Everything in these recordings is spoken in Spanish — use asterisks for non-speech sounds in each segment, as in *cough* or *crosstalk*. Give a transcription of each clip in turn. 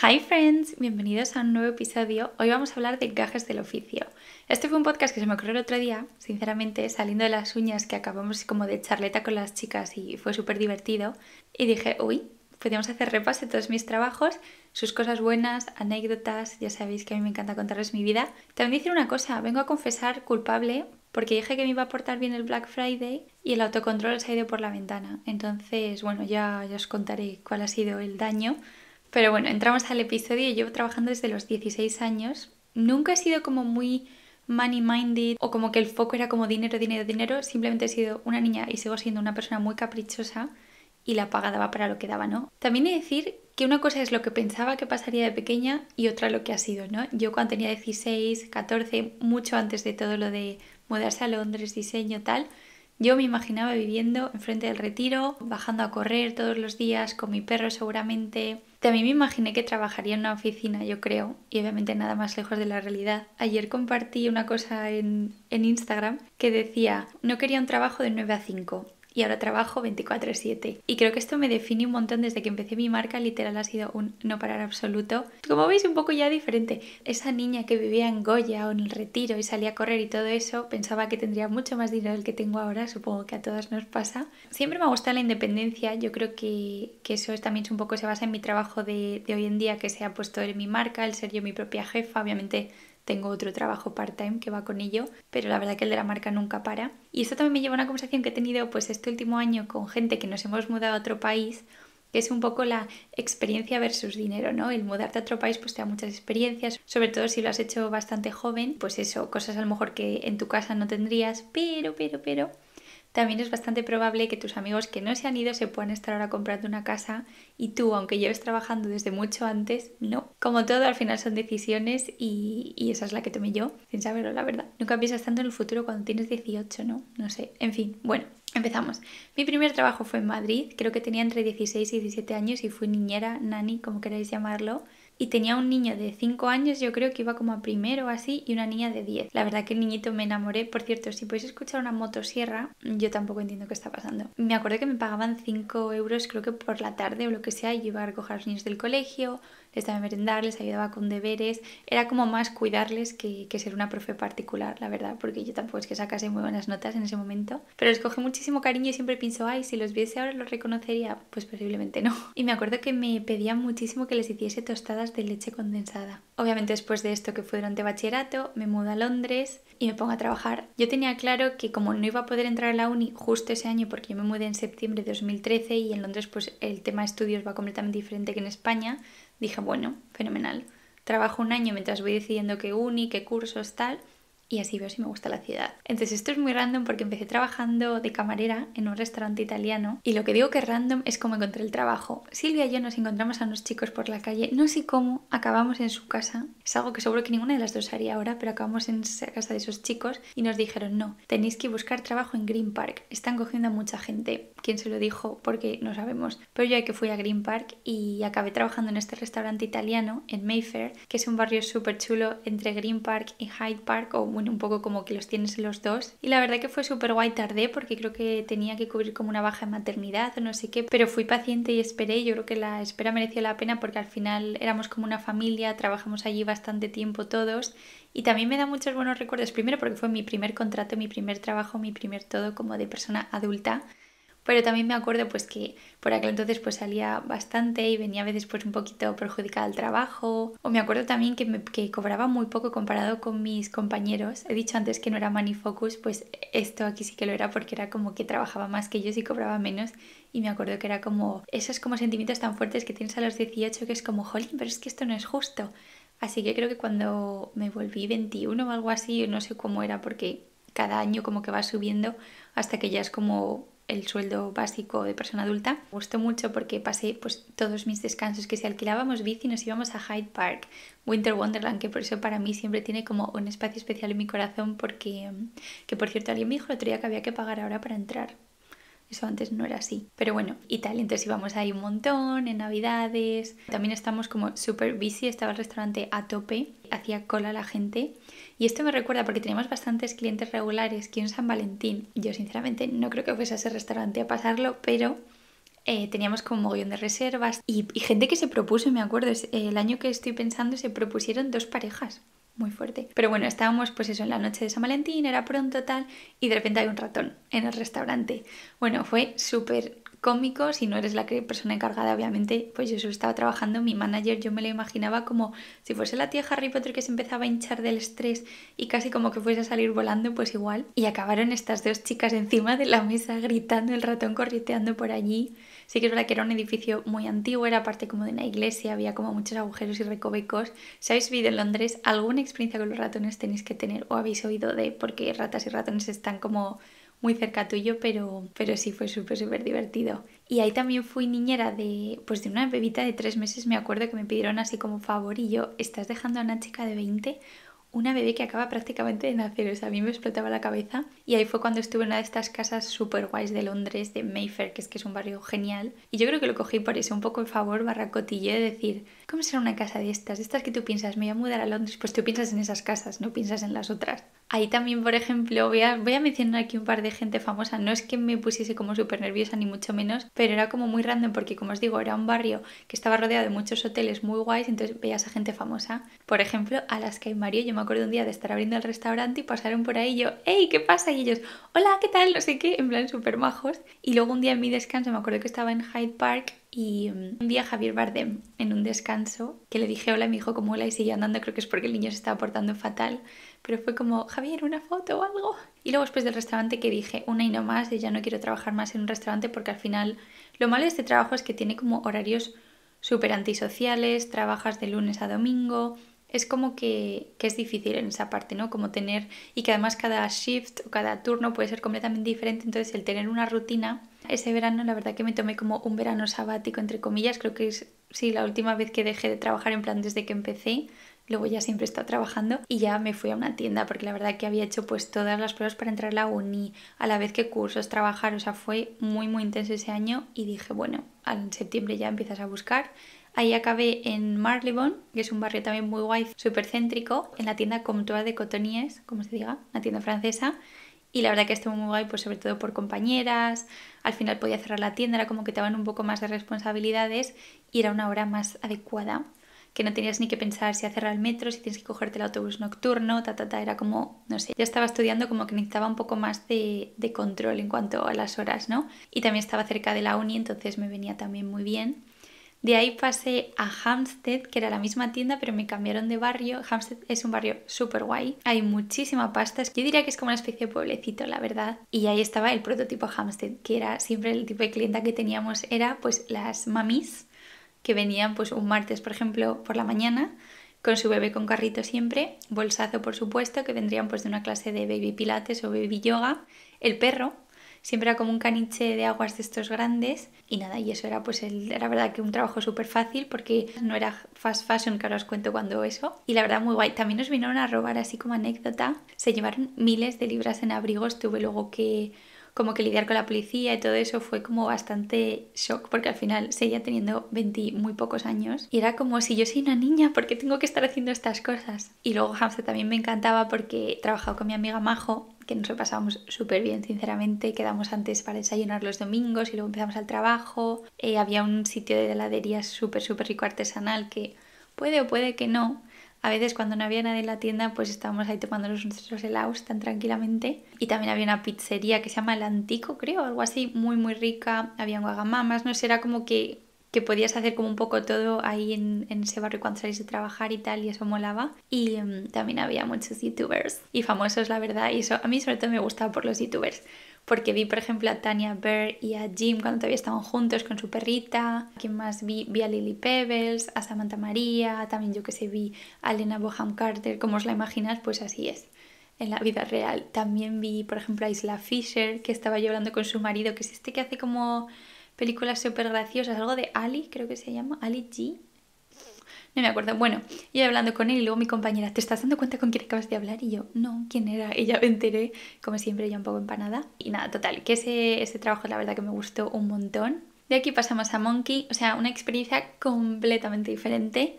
Hi friends, bienvenidos a un nuevo episodio. Hoy vamos a hablar de gajes del oficio. Este fue un podcast que se me ocurrió el otro día, sinceramente, saliendo de las uñas que acabamos como de charleta con las chicas y fue súper divertido. Y dije, uy, podríamos hacer repas de todos mis trabajos, sus cosas buenas, anécdotas, ya sabéis que a mí me encanta contarles mi vida. También decir una cosa, vengo a confesar culpable porque dije que me iba a portar bien el Black Friday y el autocontrol se ha ido por la ventana. Entonces, bueno, ya, ya os contaré cuál ha sido el daño pero bueno, entramos al episodio. yo trabajando desde los 16 años. Nunca he sido como muy money minded o como que el foco era como dinero, dinero, dinero. Simplemente he sido una niña y sigo siendo una persona muy caprichosa y la paga daba para lo que daba, ¿no? También he de decir que una cosa es lo que pensaba que pasaría de pequeña y otra lo que ha sido, ¿no? Yo cuando tenía 16, 14, mucho antes de todo lo de mudarse a Londres, diseño, tal, yo me imaginaba viviendo enfrente del retiro, bajando a correr todos los días con mi perro seguramente, también me imaginé que trabajaría en una oficina, yo creo, y obviamente nada más lejos de la realidad. Ayer compartí una cosa en, en Instagram que decía, no quería un trabajo de 9 a 5, y ahora trabajo 24/7. Y creo que esto me define un montón desde que empecé mi marca, literal ha sido un no parar absoluto. Como veis, un poco ya diferente. Esa niña que vivía en Goya o en el retiro y salía a correr y todo eso, pensaba que tendría mucho más dinero del que tengo ahora, supongo que a todas nos pasa. Siempre me ha gustado la independencia, yo creo que, eso es, también es un poco se basa en mi trabajo de, de hoy en día que se ha puesto en mi marca, el ser yo mi propia jefa, obviamente tengo otro trabajo part-time que va con ello, pero la verdad que el de la marca nunca para. Y esto también me lleva a una conversación que he tenido pues este último año con gente que nos hemos mudado a otro país, que es un poco la experiencia versus dinero, ¿no? El mudarte a otro país pues te da muchas experiencias, sobre todo si lo has hecho bastante joven, pues eso, cosas a lo mejor que en tu casa no tendrías, pero, pero, pero también es bastante probable que tus amigos que no se han ido se puedan estar ahora comprando una casa y tú, aunque lleves trabajando desde mucho antes, no. Como todo, al final son decisiones y, esa es la que tomé yo, sin saberlo, la verdad. Nunca piensas tanto en el futuro cuando tienes 18, ¿no? No sé. En fin, bueno, Empezamos. Mi primer trabajo fue en Madrid, creo que tenía entre 16 y 17 años y fui niñera, nani, como queráis llamarlo y tenía un niño de 5 años, yo creo que iba como a primero o así, y una niña de 10. La verdad que el niñito me enamoré. Por cierto, si podéis escuchar una motosierra, yo tampoco entiendo qué está pasando. Me acuerdo que me pagaban 5 euros creo que por la tarde o lo que sea, y iba a recoger los niños del colegio, estaba daba merendar, les ayudaba con deberes, era como más cuidarles que, ser una profe particular, la verdad, porque yo tampoco es que sacase muy buenas notas en ese momento, pero les cogí muchísimo cariño y siempre pienso, ay, si los viese ahora los reconocería, pues posiblemente no. *laughs* Y me acuerdo que me pedían muchísimo que les hiciese tostadas de leche condensada. Obviamente después de esto que fue durante bachillerato, me mudo a Londres y me pongo a trabajar. Yo tenía claro que como no iba a poder entrar a la uni justo ese año porque yo me mudé en septiembre de 2013 y en Londres pues el tema estudios va completamente diferente que en España, Dije, bueno, fenomenal. Trabajo un año mientras voy decidiendo qué uni, qué cursos, tal y así veo si me gusta la ciudad. Entonces esto es muy random porque empecé trabajando de camarera en un restaurante italiano y lo que digo que es random es cómo encontré el trabajo. Silvia y yo nos encontramos a unos chicos por la calle, no sé cómo, acabamos en su casa, es algo que seguro que ninguna de las dos haría ahora, pero acabamos en esa casa de esos chicos y nos dijeron, no, tenéis que buscar trabajo en Green Park, están cogiendo a mucha gente. ¿Quién se lo dijo? Porque no sabemos. Pero yo que fui a Green Park y acabé trabajando en este restaurante italiano en Mayfair, que es un barrio súper chulo entre Green Park y Hyde Park o un poco como que los tienes los dos. Y la verdad que fue súper guay, tardé porque creo que tenía que cubrir como una baja en maternidad o no sé qué, pero fui paciente y esperé. Yo creo que la espera mereció la pena porque al final éramos como una familia, trabajamos allí bastante tiempo todos y también me da muchos buenos recuerdos. Primero porque fue mi primer contrato, mi primer trabajo, mi primer todo como de persona adulta pero también me acuerdo pues que por aquel entonces pues, salía bastante y venía a veces pues, un poquito perjudicada al trabajo, o me acuerdo también que, cobraba muy poco comparado con mis compañeros, he dicho antes que no era money focus, pues esto aquí sí que lo era porque era como que trabajaba más que ellos y cobraba menos y me acuerdo que era como esos como sentimientos tan fuertes que tienes a los 18 que es como, jolín, pero es que esto no es justo. Así que creo que cuando me volví 21 o algo así, no sé cómo era porque cada año como que va subiendo hasta que ya es como el sueldo básico de persona adulta. Me gustó mucho porque pasé pues, todos mis descansos que si alquilábamos bici nos íbamos a Hyde Park, Winter Wonderland, que por eso para mí siempre tiene como un espacio especial en mi corazón porque, que por cierto alguien me dijo el otro que había que pagar ahora para entrar. Eso antes no era así. Pero bueno, y tal entonces íbamos ahí un montón, en Navidades. También estamos como súper busy, estaba el restaurante a tope, hacía cola la gente. Y esto me recuerda porque teníamos bastantes clientes regulares que en San Valentín, yo sinceramente no creo que fuese a ese restaurante a pasarlo, pero eh, teníamos como un de reservas y, y, gente que se propuso, me acuerdo, el año que estoy pensando se propusieron dos parejas. Muy fuerte. Pero bueno, estábamos pues eso en la noche de San Valentín, era pronto tal, y de repente hay un ratón en el restaurante. Bueno, fue súper cómico, si no eres la persona encargada, obviamente, pues yo estaba trabajando, mi manager yo me lo imaginaba como si fuese la tía Harry Potter que se empezaba a hinchar del estrés y casi como que fuese a salir volando, pues igual. Y acabaron estas dos chicas encima de la mesa gritando, el ratón corrieteando por allí. Sí que es verdad que era un edificio muy antiguo, era parte como de una iglesia, había como muchos agujeros y recovecos. Si habéis vivido en Londres, alguna experiencia con los ratones tenéis que tener o habéis oído de porque ratas y ratones están como muy cerca tuyo, pero, pero sí fue súper, súper divertido. Y ahí también fui niñera de, pues de una bebita de tres meses, me acuerdo que me pidieron así como favor y yo, estás dejando a una chica de 20 una bebé que acaba prácticamente de nacer, o sea, a mí me explotaba la cabeza. Y ahí fue cuando estuve en una de estas casas super guays de Londres, de Mayfair, que es que es un barrio genial. Y yo creo que lo cogí por eso, un poco en favor barracotillo de decir, ¿cómo será una casa de estas? De estas que tú piensas, me voy a mudar a Londres, pues tú piensas en esas casas, no piensas en las otras. Ahí también, por ejemplo, voy a, mencionar aquí un par de gente famosa. No es que me pusiese como súper nerviosa, ni mucho menos, pero era como muy random, porque como os digo, era un barrio que estaba rodeado de muchos hoteles muy guays, entonces veías a gente famosa. Por ejemplo, a las que Mario, yo me acuerdo un día de estar abriendo el restaurante y pasaron por ahí yo, hey, ¿qué pasa? Y ellos, hola, ¿qué tal? No sé qué, en plan súper majos. Y luego un día en mi descanso, me acuerdo que estaba en Hyde Park y mm, un día Javier Bardem, en un descanso, que le dije hola y me dijo como hola y seguía andando, creo que es porque el niño se estaba portando fatal. Pero fue como, Javier, una foto o algo. Y luego después del restaurante que dije, una y no más, Y ya no quiero trabajar más en un restaurante porque al final lo malo de este trabajo es que tiene como horarios súper antisociales, trabajas de lunes a domingo, es como que, es difícil en esa parte, ¿no? Como tener, y que además cada shift o cada turno puede ser completamente diferente, entonces el tener una rutina, ese verano la verdad que me tomé como un verano sabático, entre comillas, creo que es, sí, la última vez que dejé de trabajar en plan desde que empecé, luego ya siempre he estado trabajando y ya me fui a una tienda porque la verdad que había hecho pues todas las pruebas para entrar a la uni, a la vez que cursos, trabajar, o sea, fue muy muy intenso ese año y dije, bueno, en septiembre ya empiezas a buscar Ahí acabé en Marylebone, que es un barrio también muy guay, súper céntrico, en la tienda Comptoir de Cotoníes, como se diga, una tienda francesa. Y la verdad que estuvo muy guay, pues sobre todo por compañeras. Al final podía cerrar la tienda, era como que te daban un poco más de responsabilidades y era una hora más adecuada, que no tenías ni que pensar si cerrar el metro, si tienes que cogerte el autobús nocturno, ta, ta, ta. Era como, no sé, ya estaba estudiando como que necesitaba un poco más de, de control en cuanto a las horas, ¿no? Y también estaba cerca de la uni, entonces me venía también muy bien. De ahí pasé a Hampstead, que era la misma tienda, pero me cambiaron de barrio. Hampstead es un barrio súper guay. Hay muchísima pasta. Yo diría que es como una especie de pueblecito, la verdad. Y ahí estaba el prototipo Hampstead, que era siempre el tipo de clienta que teníamos. Era pues las mamis que venían pues un martes, por ejemplo, por la mañana con su bebé con carrito siempre, bolsazo por supuesto, que vendrían pues de una clase de baby pilates o baby yoga, el perro, siempre era como un caniche de aguas de estos grandes y nada, y eso era pues el, era verdad que un trabajo súper fácil porque no era fast fashion que ahora os cuento cuando eso y la verdad muy guay, también nos vinieron a robar así como anécdota, se llevaron miles de libras en abrigos, tuve luego que como que lidiar con la policía y todo eso fue como bastante shock porque al final seguía teniendo 20 muy pocos años y era como si yo soy una niña, porque tengo que estar haciendo estas cosas? Y luego Hamza también me encantaba porque he trabajado con mi amiga Majo que nos lo pasábamos súper bien, sinceramente. Quedamos antes para desayunar los domingos y luego empezamos al trabajo. Eh, había un sitio de heladería súper, súper rico artesanal que puede o puede que no. A veces cuando no había nadie en la tienda, pues estábamos ahí tomándonos nuestros helados tan tranquilamente. Y también había una pizzería que se llama El Antico, creo, algo así, muy, muy rica. Habían guagamamas, no sé, era como que que podías hacer como un poco todo ahí en, ese barrio cuando salís de trabajar y tal, y eso molaba. Y mm, también había muchos youtubers y famosos, la verdad, y eso a mí sobre todo me gustaba por los youtubers. Porque vi, por ejemplo, a Tania Bear y a Jim cuando todavía estaban juntos con su perrita. ¿Quién más vi? Vi a Lily Pebbles, a Samantha María, también yo que sé, vi a Lena Boham Carter. Como os la imagináis, pues así es en la vida real. También vi, por ejemplo, a Isla Fisher, que estaba llorando con su marido, que es este que hace como películas súper graciosas, algo de Ali, creo que se llama, Ali G. No me acuerdo. Bueno, yo hablando con él y luego mi compañera, ¿te estás dando cuenta con quién acabas de hablar? Y yo, no, ¿quién era? ella ya me enteré, como siempre, ya un poco empanada. Y nada, total, que ese, ese trabajo la verdad que me gustó un montón. De aquí pasamos a Monkey, o sea, una experiencia completamente diferente,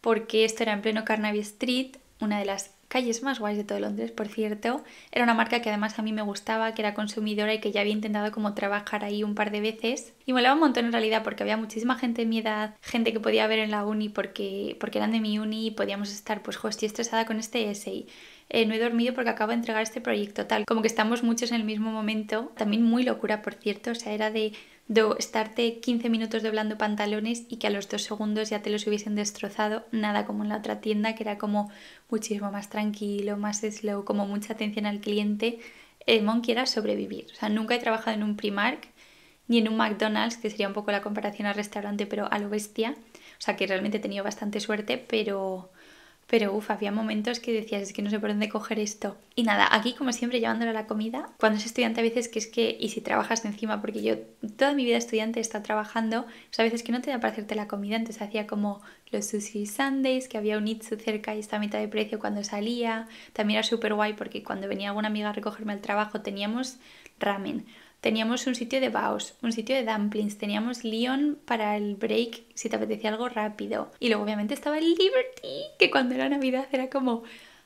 porque esto era en pleno Carnaby Street, una de las calles más guays de todo Londres, por cierto. Era una marca que además a mí me gustaba, que era consumidora y que ya había intentado como trabajar ahí un par de veces. Y molaba un montón en realidad porque había muchísima gente de mi edad, gente que podía ver en la uni porque, porque eran de mi uni y podíamos estar, pues, hostia, estresada con este essay. Eh, no he dormido porque acabo de entregar este proyecto, tal. Como que estamos muchos en el mismo momento. También muy locura, por cierto. O sea, era de de estarte 15 minutos doblando pantalones y que a los dos segundos ya te los hubiesen destrozado, nada como en la otra tienda que era como muchísimo más tranquilo, más slow, como mucha atención al cliente. El eh, Monkey era sobrevivir. O sea, nunca he trabajado en un Primark ni en un McDonald's, que sería un poco la comparación al restaurante, pero a lo bestia. O sea, que realmente he tenido bastante suerte, pero pero uff, había momentos que decías, es que no sé por dónde coger esto. Y nada, aquí como siempre llevándolo a la comida, cuando es estudiante a veces que es que, y si trabajas encima, porque yo toda mi vida estudiante he estado trabajando, pues a veces que no te da para hacerte la comida, entonces hacía como los sushi sundays, que había un itzu cerca y estaba a mitad de precio cuando salía, también era súper guay porque cuando venía alguna amiga a recogerme al trabajo teníamos ramen Teníamos un sitio de baos, un sitio de dumplings, teníamos Lyon para el break si te apetecía algo rápido. Y luego obviamente estaba el Liberty, que cuando era Navidad era como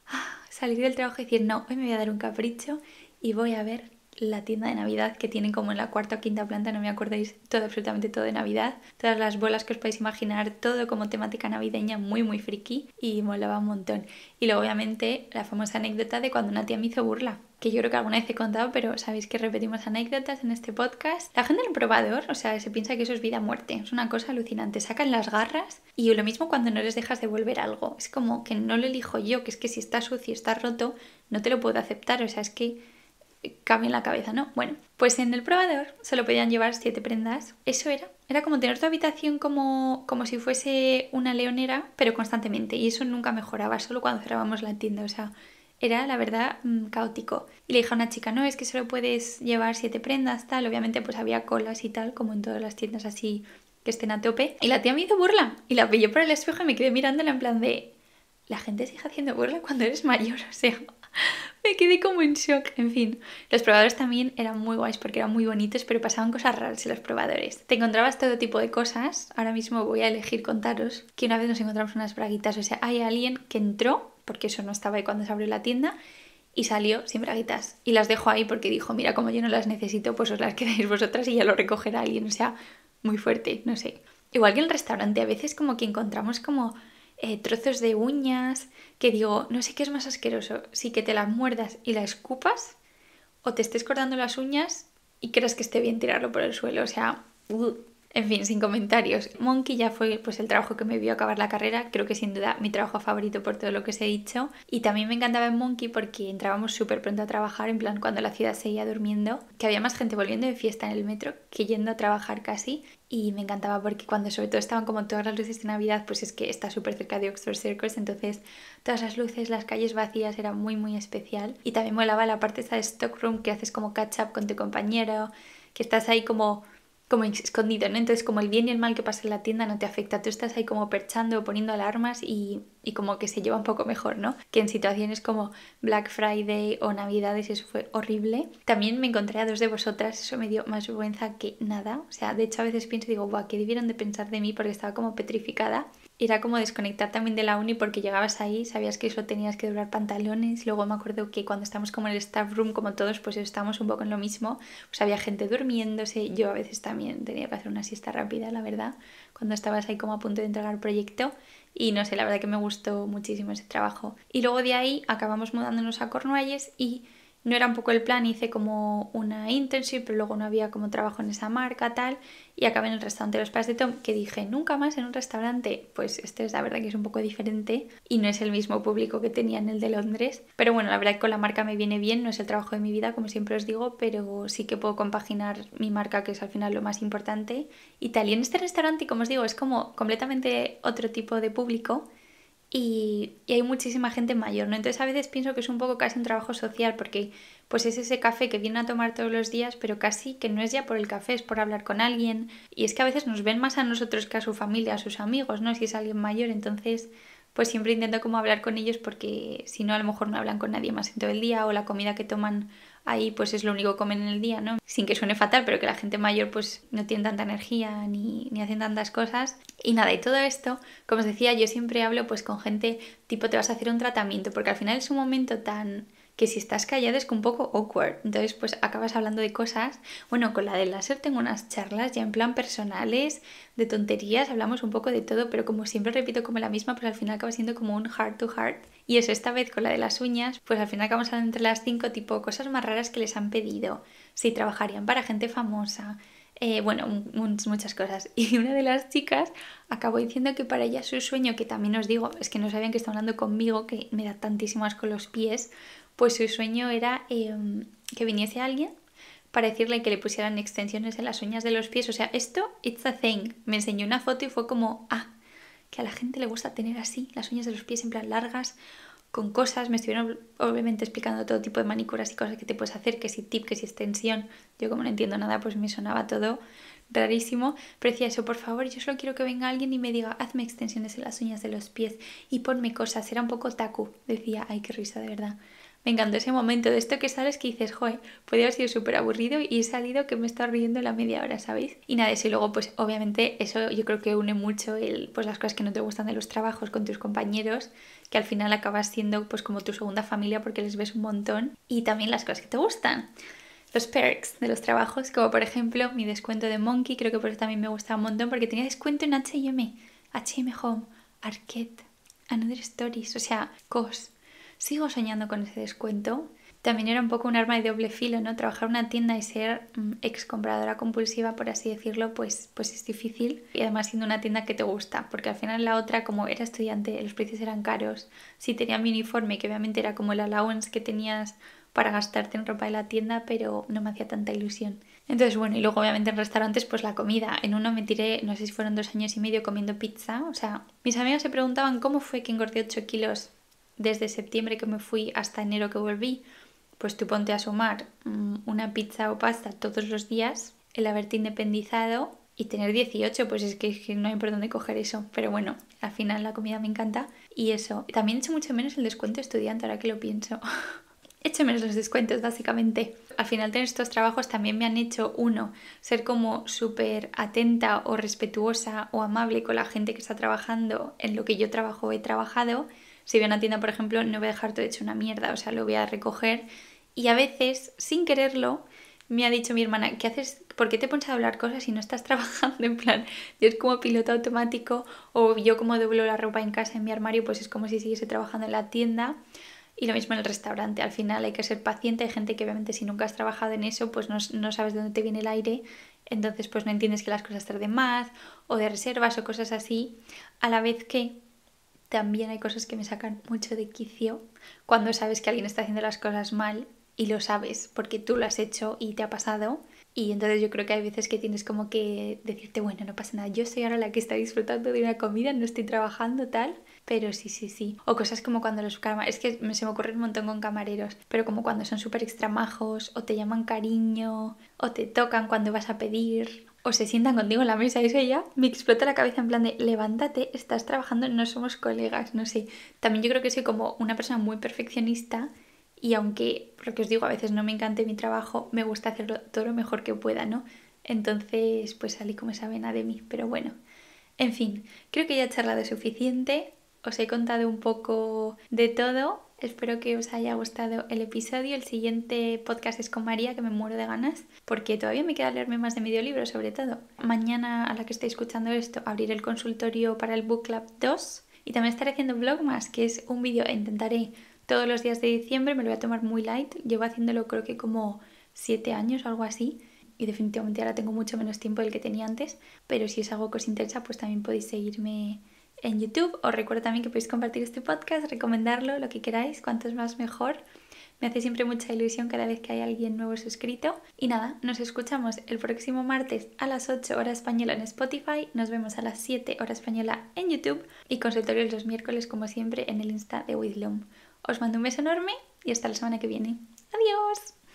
ah, salir del trabajo y decir, no, hoy me voy a dar un capricho y voy a ver la tienda de Navidad que tienen como en la cuarta o quinta planta, no me acordáis todo, absolutamente todo de Navidad, todas las bolas que os podéis imaginar, todo como temática navideña muy muy friki y molaba un montón. Y luego obviamente la famosa anécdota de cuando una tía me hizo burla, que yo creo que alguna vez he contado, pero sabéis que repetimos anécdotas en este podcast. La gente del probador, o sea, se piensa que eso es vida muerte, es una cosa alucinante, sacan las garras y lo mismo cuando no les dejas devolver algo, es como que no lo elijo yo, que es que si está sucio, está roto, no te lo puedo aceptar, o sea, es que cabe en la cabeza, ¿no? Bueno, pues en el probador solo podían llevar siete prendas. Eso era. Era como tener tu habitación como, como si fuese una leonera, pero constantemente. Y eso nunca mejoraba, solo cuando cerrábamos la tienda. O sea, era la verdad mm, caótico. Y le dije a una chica, no, es que solo puedes llevar siete prendas, tal. Obviamente pues había colas y tal, como en todas las tiendas así que estén a tope. Y la tía me hizo burla. Y la pillé por el espejo y me quedé mirándola en plan de... La gente sigue haciendo burla cuando eres mayor, *laughs* o sea... *laughs* me quedé como en shock. En fin, los probadores también eran muy guays porque eran muy bonitos, pero pasaban cosas raras en los probadores. Te encontrabas todo tipo de cosas. Ahora mismo voy a elegir contaros que una vez nos encontramos unas braguitas. O sea, hay alguien que entró, porque eso no estaba ahí cuando se abrió la tienda, y salió sin braguitas. Y las dejó ahí porque dijo, mira, como yo no las necesito, pues os las *laughs* quedáis vosotras y ya lo recogerá alguien. O sea, muy fuerte, no sé. Igual que en el restaurante, a veces como que encontramos como eh, trozos de uñas, que digo, no sé qué es más asqueroso, si que te las muerdas y las escupas o te estés cortando las uñas y creas que esté bien tirarlo por el suelo, o sea, en fin, sin comentarios. Monkey ya fue pues, el trabajo que me vio acabar la carrera, creo que sin duda mi trabajo favorito por todo lo que os he dicho. Y también me encantaba en Monkey porque entrábamos súper pronto a trabajar, en plan cuando la ciudad seguía durmiendo, que había más gente volviendo de fiesta en el metro que yendo a trabajar casi. Y me encantaba porque cuando sobre todo estaban como todas las luces de Navidad, pues es que está súper cerca de Oxford Circus, entonces todas las luces, las calles vacías, era muy muy especial. Y también molaba la parte esa de Stockroom que haces como catch up con tu compañero, que estás ahí como como escondido, ¿no? Entonces como el bien y el mal que pasa en la tienda no te afecta, tú estás ahí como perchando, o poniendo alarmas y, como que se lleva un poco mejor, ¿no? Que en situaciones como Black Friday o Navidades eso fue horrible. También me encontré a dos de vosotras, eso me dio más vergüenza que nada. O sea, de hecho a veces pienso y digo, guau, ¿qué debieron de pensar de mí? Porque estaba como petrificada era como desconectar también de la uni porque llegabas ahí, sabías que eso tenías que durar pantalones. Luego me acuerdo que cuando estamos como en el staff room, como todos, pues estábamos un poco en lo mismo. Pues había gente durmiéndose. Yo a veces también tenía que hacer una siesta rápida, la verdad, cuando estabas ahí como a punto de entregar el proyecto. Y no sé, la verdad que me gustó muchísimo ese trabajo. Y luego de ahí acabamos mudándonos a Cornualles y no era un poco el plan, hice como una internship, pero luego no había como trabajo en esa marca, tal, y acabé en el restaurante de los padres de Tom, que dije, nunca más en un restaurante, pues este es la verdad que es un poco diferente y no es el mismo público que tenía en el de Londres, pero bueno, la verdad que con la marca me viene bien, no es el trabajo de mi vida, como siempre os digo, pero sí que puedo compaginar mi marca, que es al final lo más importante, y tal, y en este restaurante, como os digo, es como completamente otro tipo de público, y, hay muchísima gente mayor, ¿no? Entonces a veces pienso que es un poco casi un trabajo social porque pues es ese café que vienen a tomar todos los días, pero casi que no es ya por el café, es por hablar con alguien. Y es que a veces nos ven más a nosotros que a su familia, a sus amigos, ¿no? Si es alguien mayor, entonces pues siempre intento como hablar con ellos porque si no a lo mejor no hablan con nadie más en todo el día o la comida que toman ahí pues es lo único que comen en el día, ¿no? Sin que suene fatal, pero que la gente mayor pues no tiene tanta energía ni, hacen tantas cosas. Y nada, y todo esto, como os decía, yo siempre hablo pues con gente tipo te vas a hacer un tratamiento, porque al final es un momento tan que si estás callado es un poco awkward. Entonces, pues acabas hablando de cosas. Bueno, con la del láser tengo unas charlas ya en plan personales, de tonterías, hablamos un poco de todo, pero como siempre repito como la misma, pues al final acaba siendo como un heart to heart. Y eso, esta vez con la de las uñas, pues al final acabamos hablando entre las cinco tipo cosas más raras que les han pedido, si trabajarían para gente famosa, eh, bueno, muchas cosas. *laughs* Y una de las chicas acabó diciendo que para ella su sueño, que también os digo, es que no sabían que está hablando conmigo, que me da tantísimas con los pies, pues su sueño era em, que viniese alguien para decirle que le pusieran extensiones en las uñas de los pies. O sea, esto, it's a thing. Me enseñó una foto y fue como, ah, que a la gente le gusta tener así las uñas de los pies siempre largas, con cosas. Me estuvieron obviamente explicando todo tipo de manicuras y cosas que te puedes hacer, que si tip, que si extensión. Yo como no entiendo nada, pues me sonaba todo rarísimo. Pero decía eso, por favor, yo solo quiero que venga alguien y me diga, hazme extensiones en las uñas de los pies y ponme cosas. Era un poco taku. Decía, ay, qué risa, de verdad. Me encantó ese momento de esto que sabes que dices, joder, podía haber sido súper aburrido y he salido que me está riendo la media hora, ¿sabéis? Y nada, y luego, pues obviamente, eso yo creo que une mucho el, pues, las cosas que no te gustan de los trabajos con tus compañeros, que al final acabas siendo pues como tu segunda familia porque les ves un montón, y también las cosas que te gustan los perks de los trabajos, como por ejemplo mi descuento de Monkey, creo que por eso también me gustaba un montón, porque tenía descuento en HM, HM Home, Arquette, Another Stories, o sea, COS, Sigo soñando con ese descuento. También era un poco un arma de doble filo, ¿no? Trabajar en una tienda y ser mm, ex compradora compulsiva, por así decirlo, pues, pues es difícil. Y además siendo una tienda que te gusta, porque al final la otra, como era estudiante, los precios eran caros. Sí tenía mi uniforme, que obviamente era como el allowance que tenías para gastarte en ropa de la tienda, pero no me hacía tanta ilusión. Entonces, bueno, y luego obviamente en restaurantes, pues la comida. En uno me tiré, no sé si fueron dos años y medio comiendo pizza. O sea, mis amigos se preguntaban cómo fue que engordé 8 kilos desde septiembre que me fui hasta enero que volví, pues tú ponte a sumar mm, una pizza o pasta todos los días, el haberte independizado y tener 18, pues es que, no hay por dónde coger eso. Pero bueno, al final la comida me encanta y eso. También hecho mucho menos el descuento estudiante, ahora que lo pienso. hecho *laughs* menos los descuentos, básicamente. Al final tener estos trabajos también me han hecho, uno, ser como súper atenta o respetuosa o amable con la gente que está trabajando en lo que yo trabajo he trabajado si voy a una tienda, por ejemplo, no voy a dejar todo hecho una mierda, o sea, lo voy a recoger. Y a veces, sin quererlo, me ha dicho mi hermana, ¿qué haces? ¿Por qué te pones a hablar cosas si no estás *laughs* trabajando? En plan, yo es como piloto automático o yo como doblo la ropa en casa, en mi armario, pues es como si siguiese trabajando en la tienda. Y lo mismo en el restaurante, al final hay que ser paciente, hay gente que obviamente si nunca has trabajado en eso, pues no, no sabes de dónde te viene el aire, entonces pues no entiendes que las cosas tarden más o de reservas o cosas así, a la vez que también hay cosas que me sacan mucho de quicio cuando sabes que alguien está haciendo las cosas mal y lo sabes porque tú lo has hecho y te ha pasado. Y entonces yo creo que hay veces que tienes como que decirte, bueno, no pasa nada, yo soy ahora la que está disfrutando de una comida, no estoy trabajando tal, pero sí, sí, sí. O cosas como cuando los camareros, es que se me ocurre un montón con camareros, pero como cuando son súper extramajos, o te llaman cariño, o te tocan cuando vas a pedir, o se sientan contigo en la mesa, eso ya me explota la cabeza en plan de levántate, estás trabajando, no somos colegas, no sé. También yo creo que soy como una persona muy perfeccionista y aunque, lo que os digo, a veces no me encante mi trabajo, me gusta hacerlo todo lo mejor que pueda, ¿no? Entonces, pues salí como esa vena de mí, pero bueno. En fin, creo que ya he charlado suficiente, os he contado un poco de todo Espero que os haya gustado el episodio. El siguiente podcast es con María, que me muero de ganas, porque todavía me queda leerme más de medio libro, sobre todo. Mañana, a la que estáis escuchando esto, abriré el consultorio para el Book Club 2 y también estaré haciendo más que es un vídeo, intentaré todos los días de diciembre, me lo voy a tomar muy light. Llevo haciéndolo creo que como 7 años o algo así y definitivamente ahora tengo mucho menos tiempo del que tenía antes, pero si es algo que os interesa, pues también podéis seguirme en YouTube. Os recuerdo también que podéis compartir este podcast, recomendarlo, lo que queráis, cuanto es más mejor. Me hace siempre mucha ilusión cada vez que hay alguien nuevo suscrito. Y nada, nos escuchamos el próximo martes a las 8 horas española en Spotify, nos vemos a las 7 horas española en YouTube y consultorios los miércoles como siempre en el Insta de Withloom. Os mando un beso enorme y hasta la semana que viene. Adiós.